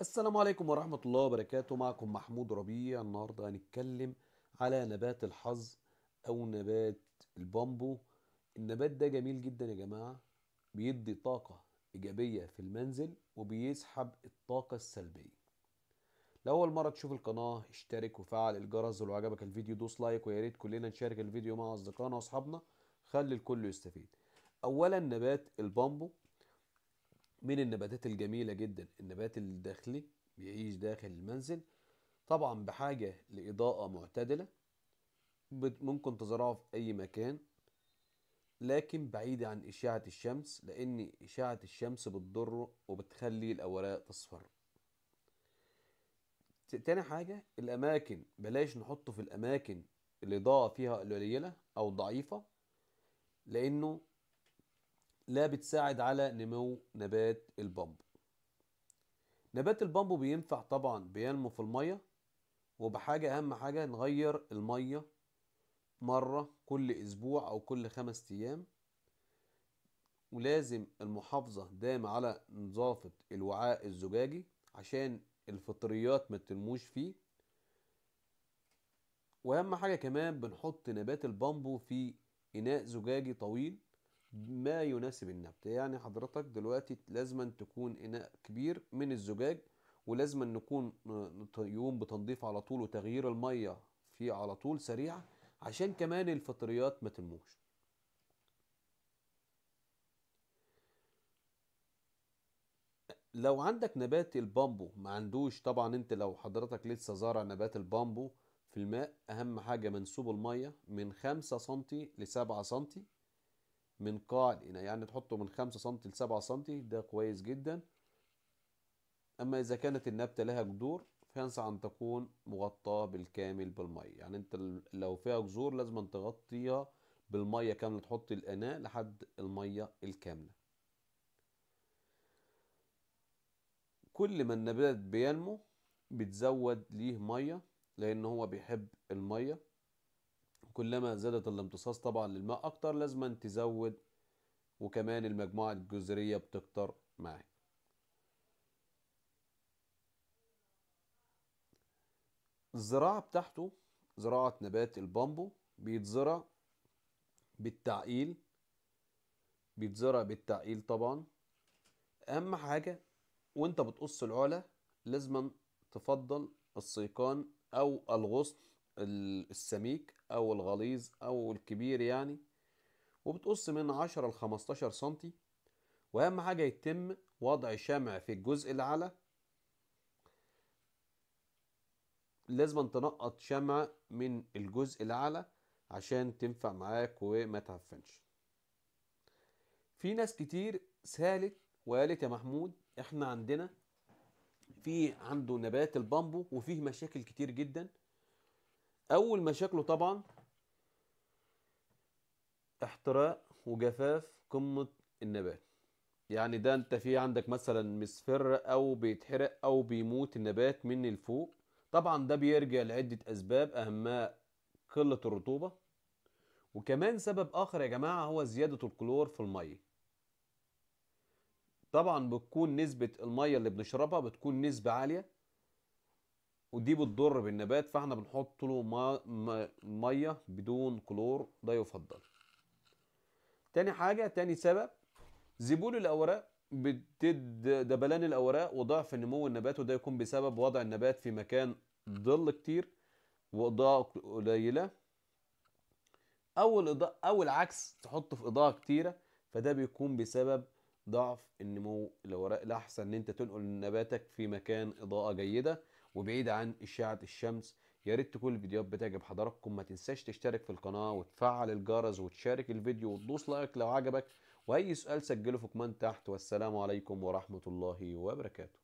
السلام عليكم ورحمة الله وبركاته معكم محمود ربيع النهاردة هنتكلم على نبات الحظ أو نبات البامبو النبات ده جميل جدا يا جماعة بيدي طاقة إيجابية في المنزل وبيسحب الطاقة السلبية لو أول مرة تشوف القناة اشترك وفعل الجرس ولو عجبك الفيديو دوس لايك ويا ريت كلنا نشارك الفيديو مع أصدقائنا وأصحابنا خلي الكل يستفيد أولا نبات البامبو من النباتات الجميلة جدا النبات الداخلي بيعيش داخل المنزل طبعا بحاجة لإضاءة معتدلة ممكن تزرعه في أي مكان لكن بعيد عن إشعة الشمس لأن إشعة الشمس بتضره وبتخلي الأوراق تصفر تاني حاجة الأماكن بلاش نحطه في الأماكن الإضاءة فيها قليلة أو ضعيفة لأنه لا بتساعد على نمو نبات البامبو نبات البامبو بينفع طبعا بينمو في المية وبحاجة أهم حاجة نغير المية مرة كل أسبوع أو كل خمس أيام ولازم المحافظة دايما على نظافة الوعاء الزجاجي عشان الفطريات ما تنموش فيه وأهم حاجة كمان بنحط نبات البامبو في إناء زجاجي طويل ما يناسب النبت يعني حضرتك دلوقتي لازما تكون اناء كبير من الزجاج ولازما نكون يقوم بتنظيف على طول وتغيير الميه فيه على طول سريع عشان كمان الفطريات ما تنموش لو عندك نبات البامبو ما عندوش طبعا انت لو حضرتك لسه زارع نبات البامبو في الماء اهم حاجه منسوب الميه من 5 سم ل 7 سم من قاع يعني تحطه من خمسة سم ل سم ده كويس جدا اما اذا كانت النبته لها جذور فينصح ان تكون مغطاه بالكامل بالميه يعني انت لو فيها جذور لازم أن تغطيها بالميه كامله تحط الاناء لحد الميه الكامله كل ما النبات بينمو بتزود ليه ميه لان هو بيحب الميه كلما زادت الامتصاص طبعا للماء اكتر لازم تزود وكمان المجموعة الجذرية بتكتر معاك الزراعة بتاعته زراعة نبات البامبو بيتزرع بالتعقيل بيتزرع بالتعقيل طبعا اهم حاجة وانت بتقص العلى لازم تفضل السيقان او الغصن السميك او الغليظ او الكبير يعني وبتقص من 10 ل 15 سنتي واهم حاجه يتم وضع شمع في الجزء الاعلى لازم تنقط شمع من الجزء الاعلى عشان تنفع معاك وما تعفنش في ناس كتير سالت وقالت يا محمود احنا عندنا في عنده نبات البامبو وفيه مشاكل كتير جدا اول مشاكله طبعا احتراق وجفاف قمه النبات يعني ده انت في عندك مثلا مصفر او بيتحرق او بيموت النبات من الفوق طبعا ده بيرجع لعده اسباب اهمها قله الرطوبه وكمان سبب اخر يا جماعه هو زياده الكلور في الميه طبعا بتكون نسبه الميه اللي بنشربها بتكون نسبه عاليه ودي بتضر بالنبات فاحنا بنحط له ميه بدون كلور ده يفضل تاني حاجه تاني سبب زبول الاوراق بتد دبلان الاوراق وضعف نمو النبات وده يكون بسبب وضع النبات في مكان ظل كتير واضاءه قليله او الاضاءه او العكس تحطه في اضاءه كتيره فده بيكون بسبب ضعف النمو الاوراق الاحسن ان انت تنقل نباتك في مكان اضاءه جيده وبعيد عن اشعه الشمس يا ريت تكون الفيديوهات بتعجب حضراتكم ما تنساش تشترك في القناه وتفعل الجرس وتشارك الفيديو وتدوس لايك لو عجبك واي سؤال سجله في كومنت تحت والسلام عليكم ورحمه الله وبركاته